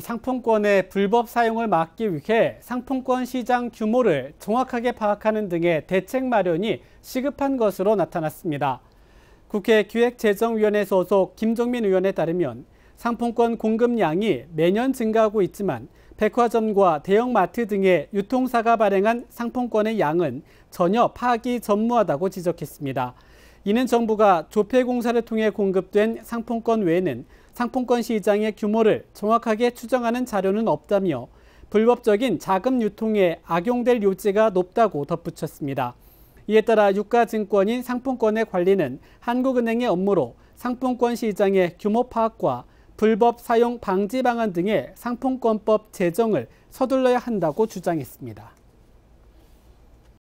상품권의 불법 사용을 막기 위해 상품권 시장 규모를 정확하게 파악하는 등의 대책 마련이 시급한 것으로 나타났습니다. 국회 기획재정위원회 소속 김종민 의원에 따르면 상품권 공급량이 매년 증가하고 있지만 백화점과 대형마트 등의 유통사가 발행한 상품권의 양은 전혀 파악이 전무하다고 지적했습니다. 이는 정부가 조폐공사를 통해 공급된 상품권 외에는 상품권 시장의 규모를 정확하게 추정하는 자료는 없다며 불법적인 자금 유통에 악용될 요지가 높다고 덧붙였습니다. 이에 따라 유가증권인 상품권의 관리는 한국은행의 업무로 상품권 시장의 규모 파악과 불법 사용 방지 방안 등의 상품권법 제정을 서둘러야 한다고 주장했습니다.